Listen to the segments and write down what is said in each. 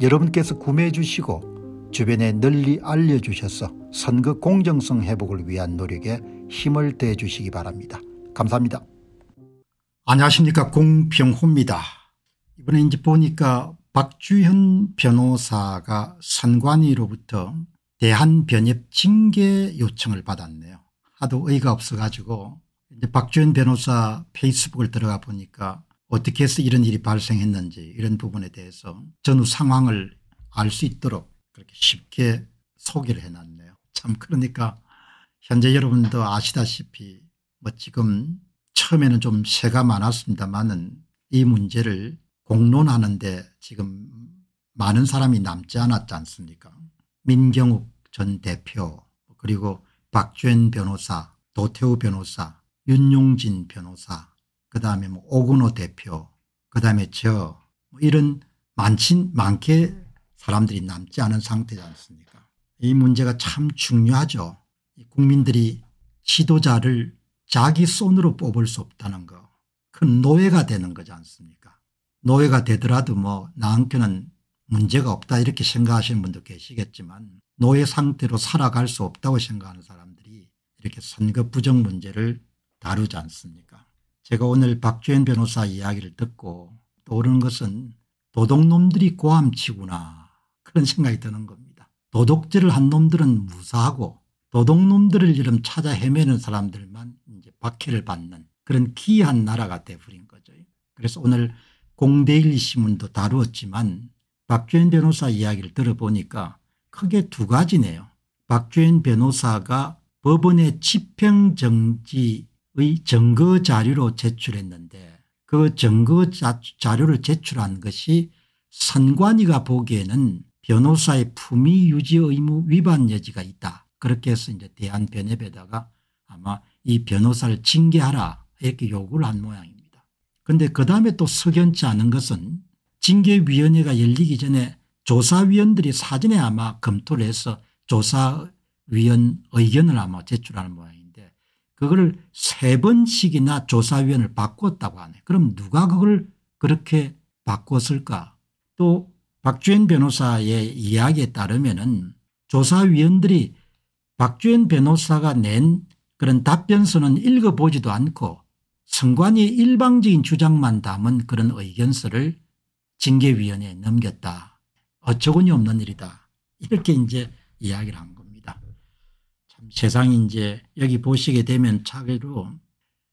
여러분께서 구매해 주시고 주변에 널리 알려주셔서 선거 공정성 회복을 위한 노력에 힘을 대 주시기 바랍니다. 감사합니다. 안녕하십니까 공병호입니다. 이번에 이제 보니까 박주현 변호사가 선관위로부터 대한변협 징계 요청을 받았네요. 하도 의가 없어가지고 이제 박주현 변호사 페이스북을 들어가 보니까 어떻게 해서 이런 일이 발생했는지 이런 부분에 대해서 전후 상황을 알 수 있도록 그렇게 쉽게 소개를 해놨네요. 참 그러니까 현재 여러분도 아시다시피 뭐 지금 처음에는 좀 새가 많았습니다만은 이 문제를 공론하는데 지금 많은 사람이 남지 않았지 않습니까 민경욱 전 대표 그리고 박주현 변호사 도태우 변호사 윤용진 변호사 그 다음에 뭐 오근호 대표, 그 다음에 저, 뭐 이런 많진, 많게 네. 사람들이 남지 않은 상태지 않습니까? 이 문제가 참 중요하죠. 국민들이 지도자를 자기 손으로 뽑을 수 없다는 거. 큰 노예가 되는 거지 않습니까? 노예가 되더라도 뭐 나한테는 문제가 없다 이렇게 생각하시는 분도 계시겠지만 노예 상태로 살아갈 수 없다고 생각하는 사람들이 이렇게 선거 부정 문제를 다루지 않습니까? 제가 오늘 박주현 변호사 이야기를 듣고 떠오르는 것은 도둑놈들이 고함치구나 그런 생각이 드는 겁니다. 도둑질을 한 놈들은 무사하고 도둑놈들을 이름 찾아 헤매는 사람들만 이제 박해를 받는 그런 기이한 나라가 돼버린 거죠. 그래서 오늘 공대일 리 신문도 다루었지만 박주현 변호사 이야기를 들어보니까 크게 두 가지네요. 박주현 변호사가 법원의 집행정지 의 증거 자료로 제출했는데 그 증거 자, 료를 제출한 것이 선관위가 보기에는 변호사의 품위 유지 의무 위반 여지가 있다. 그렇게 해서 이제 대한변협에다가 아마 이 변호사를 징계하라 이렇게 요구를 한 모양입니다. 그런데 그다음에 또 석연치 않은 것은 징계위원회가 열리기 전에 조사위원들이 사전에 아마 검토를 해서 조사위원 의견을 아마 제출하 모양입니다. 그걸 세 번씩이나 조사위원을 바꿨다고 하네. 그럼 누가 그걸 그렇게 바꿨을까? 또 박주현 변호사의 이야기에 따르면은 조사위원들이 박주현 변호사가 낸 그런 답변서는 읽어보지도 않고 선관위 일방적인 주장만 담은 그런 의견서를 징계위원회에 넘겼다. 어처구니없는 일이다. 이렇게 이제 이야기를 한거요 참 세상이 이제 여기 보시게 되면 차례로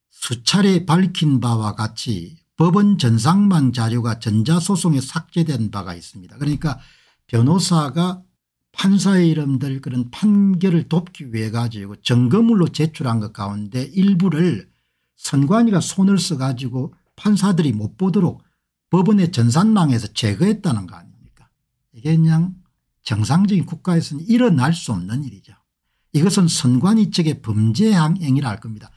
수차례 밝힌 바와 같이 법원 전상망 자료가 전자소송에 삭제된 바가 있습니다. 그러니까 변호사가 판사의 이름들 그런 판결을 돕기 위해 가지고 점검물로 제출한 것 가운데 일부를 선관위가 손을 써가지고 판사들이 못 보도록 법원의 전산망에서 제거했다는 거 아닙니까 이게 그냥 정상적인 국가에서는 일어날 수 없는 일이죠. 이것은 선관위 측의 범죄한 행위라 할 겁니다.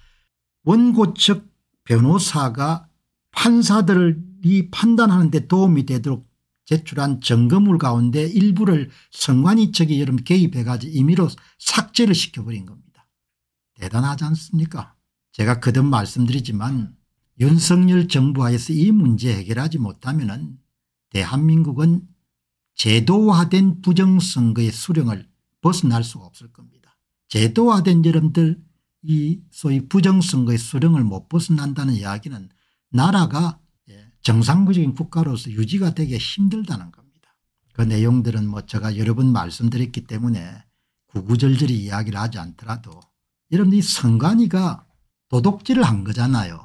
원고 측 변호사가 판사들이 판단하는 데 도움이 되도록 제출한 점검물 가운데 일부를 선관위 측이 여름 개입해 가지고 임의로 삭제를 시켜버린 겁니다. 대단하지 않습니까 제가 거듭 말씀드리지만 윤석열 정부하에서 이 문제 해결하지 못하면 은 대한민국은 제도화된 부정선거의 수령을 벗어날 수가 없을 겁니다. 제도화된 여러분들 이 소위 부정선거의 수령을 못 벗어난다는 이야기는 나라가 예, 정상적인 국가로서 유지가 되기 힘들다는 겁니다. 그 내용들은 뭐 제가 여러 번 말씀드렸기 때문에 구구절절히 이야기를 하지 않더라도 여러분들 이 선관위가 도둑질을 한 거잖아요.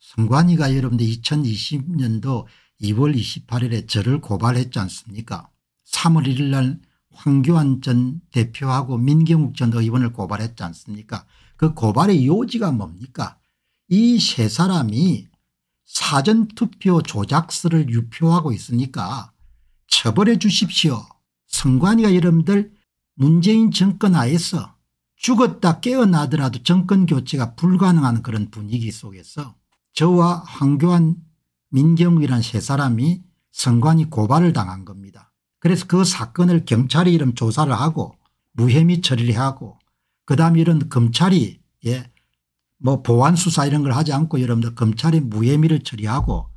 선관위가 여러분들 2020년도 2월 28일에 저를 고발했지 않습니까 3월 1일 날 황교안 전 대표하고 민경욱 전 의원을 고발했지 않습니까 그 고발의 요지가 뭡니까 이 세 사람이 사전투표 조작설을 유포하고 있으니까 처벌해 주십시오 선관위가 여러분들 문재인 정권 하에서 죽었다 깨어나더라도 정권교체가 불가능한 그런 분위기 속에서 저와 황교안 민경욱이란 세 사람이 선관위 고발을 당한 겁니다. 그래서 그 사건을 경찰이 이름 조사를 하고 무혐의 처리를 하고 그다음 에 이런 검찰이 예, 뭐 보완 수사 이런 걸 하지 않고 여러분들 검찰이 무혐의를 처리하고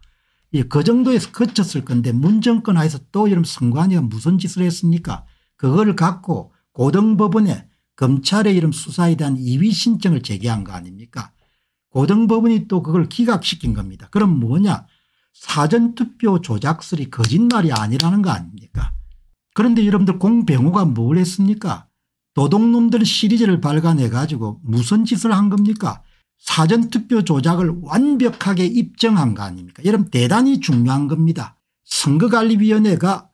예, 그 정도에서 그쳤을 건데 문정권 하에서 또이러 선관위가 무슨 짓을 했습니까 그거를 갖고 고등법원에 검찰의 이름 수사에 대한 이의 신청을 제기한 거 아닙니까 고등법원이 또 그걸 기각시킨 겁니다. 그럼 뭐냐 사전투표 조작설이 거짓말이 아니라는 거 아닙니까 그런데 여러분들 공병호가 뭘 했습니까 도둑놈들 시리즈를 발간해 가지고 무슨 짓을 한 겁니까 사전투표 조작을 완벽하게 입증한 거 아닙니까 여러분 대단히 중요한 겁니다 선거관리위원회가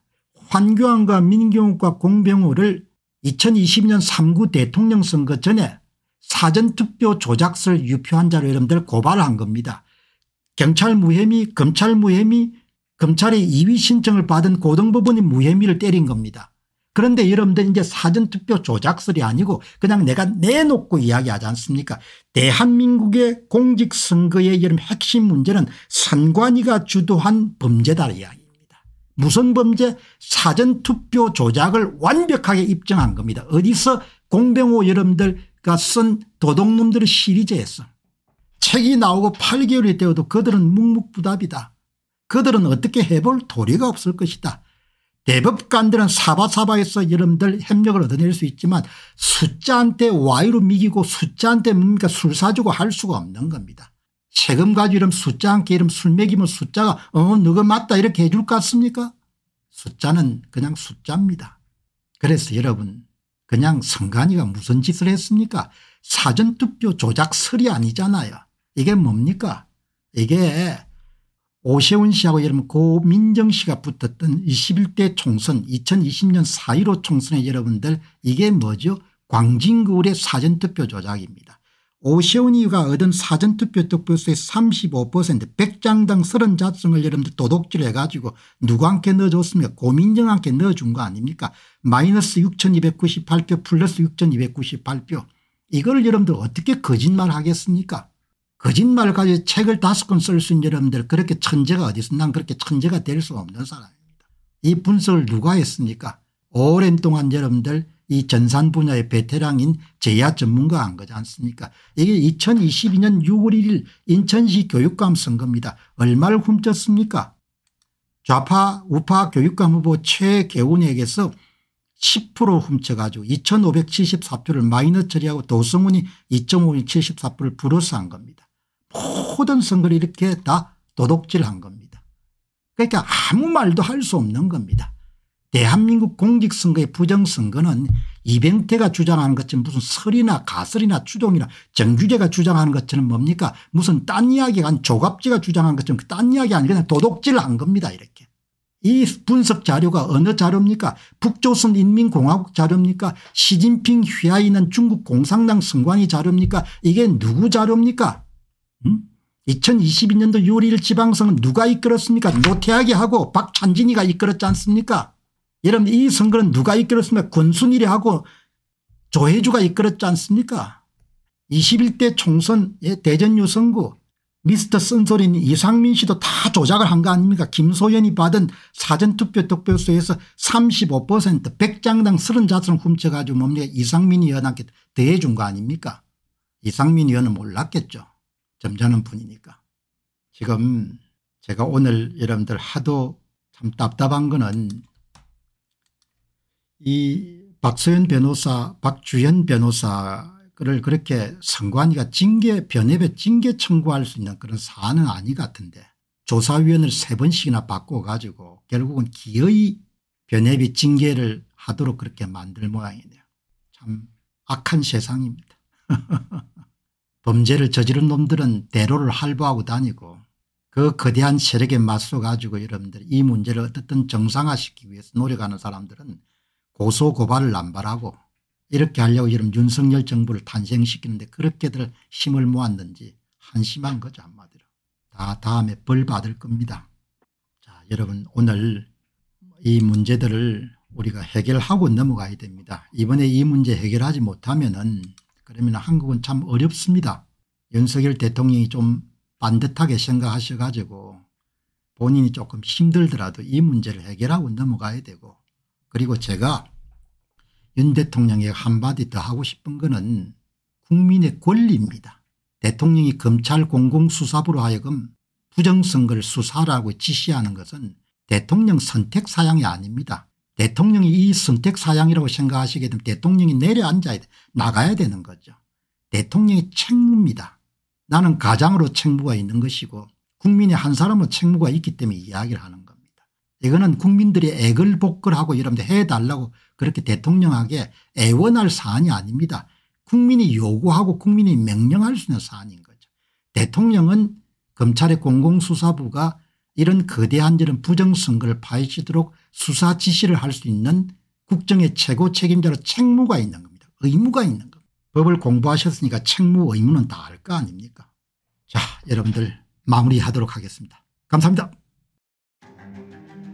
환교안과 민경욱과 공병호를 2020년 3구 대통령 선거 전에 사전투표 조작설 유표한 자로 여러분들 고발한 겁니다. 경찰 무혐의 검찰 무혐의 검찰의 2위 신청을 받은 고등법원이 무혐의를 때린 겁니다. 그런데 여러분들 이제 사전투표 조작설이 아니고 그냥 내가 내놓고 이야기하지 않습니까 대한민국의 공직선거의 여름 핵심 문제는 선관위가 주도한 범죄다 이야기입니다. 무슨 범죄 사전투표 조작을 완벽하게 입증한 겁니다. 어디서 공병호 여러분들과 쓴 도둑놈들 시리즈에서 책이 나오고 8개월이 되어도 그들은 묵묵부답이다. 그들은 어떻게 해볼 도리가 없을 것이다. 대법관들은 사바사바해서 여러분들 협력을 얻어낼 수 있지만 숫자한테 와이로 미기고 숫자한테 뭡니까 술 사주고 할 수가 없는 겁니다. 세금 가지고 이러면 숫자 함께 이러면 술 먹이면 숫자가 어 너가 맞다 이렇게 해줄 것 같습니까 숫자는 그냥 숫자입니다. 그래서 여러분 그냥 성관이가 무슨 짓을 했습니까 사전투표 조작설이 아니잖아요. 이게 뭡니까 이게 오세훈 씨하고 여러분 고민정 씨가 붙었던 21대 총선 2020년 4.15 총선에 여러분들 이게 뭐죠 광진구울의 사전투표 조작입니다. 오세훈이가 얻은 사전투표 득표수의 35% 100장당 3 0자승을 여러분들 도둑질 해가지고 누구한테 넣어줬으며 고민정한테 넣어준 거 아닙니까 마이너스 6298표 플러스 6298표 이걸 여러분들 어떻게 거짓말 하겠습니까 거짓말까지 책을 다섯 권 쓸 수 있는 여러분들 그렇게 천재가 어디 있어 난 그렇게 천재가 될 수가 없는 사람입니다. 이 분석을 누가 했습니까 오랜 동안 여러분들 이 전산 분야의 베테랑인 제야 전문가 한 거지 않습니까 이게 2022년 6월 1일 인천시 교육감 선거입니다. 얼마를 훔쳤습니까 좌파 우파 교육감 후보 최계훈에게서 10% 훔쳐가지고 2574표를 마이너 처리하고 도성훈이 2.574표를 불어서 한 겁니다. 모든 선거를 이렇게 다 도둑질한 겁니다. 그러니까 아무 말도 할 수 없는 겁니다. 대한민국 공직선거의 부정선거는 이병태가 주장하는 것처럼 무슨 설이나 가설이나 추종이나 정규재가 주장하는 것처럼 뭡니까 무슨 딴 이야기가 아닌 조갑지가 주장하는 것처럼 그 딴 이야기 아니 그냥 도둑질한 겁니다 이렇게. 이 분석 자료가 어느 자료입니까 북조선 인민공화국 자료입니까 시진핑 휘하 있는 중국 공산당 선관위 자료입니까 이게 누구 자료입니까 2022년도 6월 1일 지방선거 누가 이끌었습니까 노태학이 하고 박찬진이가 이끌었지 않습니까 여러분 이 선거는 누가 이끌었습니까 권순일이 하고 조혜주가 이끌었지 않습니까 21대 총선 대전유 선거 미스터 쓴소리는 이상민 씨도 다 조작을 한 거 아닙니까 김소연이 받은 사전투표 득표수에서 35% 100장당 30자수를 훔쳐가지고 뭡니까 이상민 의원한테 대해준 거 아닙니까 이상민 의원은 몰랐겠죠. 점잖은 분이니까. 지금 제가 오늘 여러분들 하도 참 답답한 거는 이 박서연 변호사 박주현 변호사를 그렇게 선관위가 징계 변협에 징계 청구할 수 있는 그런 사안은 아니 같은데 조사위원을 세 번씩이나 바꿔가지고 결국은 기어이 변협이 징계를 하도록 그렇게 만들 모양이네요. 참 악한 세상입니다. 범죄를 저지른 놈들은 대로를 할부하고 다니고 그 거대한 세력에 맞서 가지고 여러분들 이 문제를 어떻든 정상화시키기 위해서 노력하는 사람들은 고소고발을 남발하고 이렇게 하려고 여러분 윤석열 정부를 탄생시키는데 그렇게들 힘을 모았는지 한심한 거죠 한마디로. 다 다음에 벌 받을 겁니다. 자 여러분 오늘 이 문제들을 우리가 해결하고 넘어가야 됩니다. 이번에 이 문제 해결하지 못하면 은 그러면 한국은 참 어렵습니다. 윤석열 대통령이 좀 반듯하게 생각하셔가지고 본인이 조금 힘들더라도 이 문제를 해결하고 넘어가야 되고 그리고 제가 윤 대통령에게 한마디 더 하고 싶은 것은 국민의 권리입니다. 대통령이 검찰 공공수사부로 하여금 부정선거를 수사라고 지시하는 것은 대통령 선택사양이 아닙니다. 대통령이 이 선택 사양이라고 생각하시게 되면 대통령이 내려앉아야 돼. 나가야 되는 거죠. 대통령의 책무입니다. 나는 가장으로 책무가 있는 것이고 국민의 한 사람으로 책무가 있기 때문에 이야기를 하는 겁니다. 이거는 국민들이 애글 복글하고 여러분들 해달라고 그렇게 대통령에게 애원할 사안이 아닙니다. 국민이 요구하고 국민이 명령할 수 있는 사안인 거죠. 대통령은 검찰의 공공수사부가 이런 거대한 일런 부정선거를 파헤치도록 수사 지시를 할 수 있는 국정의 최고 책임자로 책무가 있는 겁니다. 의무가 있는 겁니다. 법을 공부하셨으니까 책무 의무는 다 알 거 아닙니까 자 여러분들 마무리하도록 하겠습니다. 감사합니다.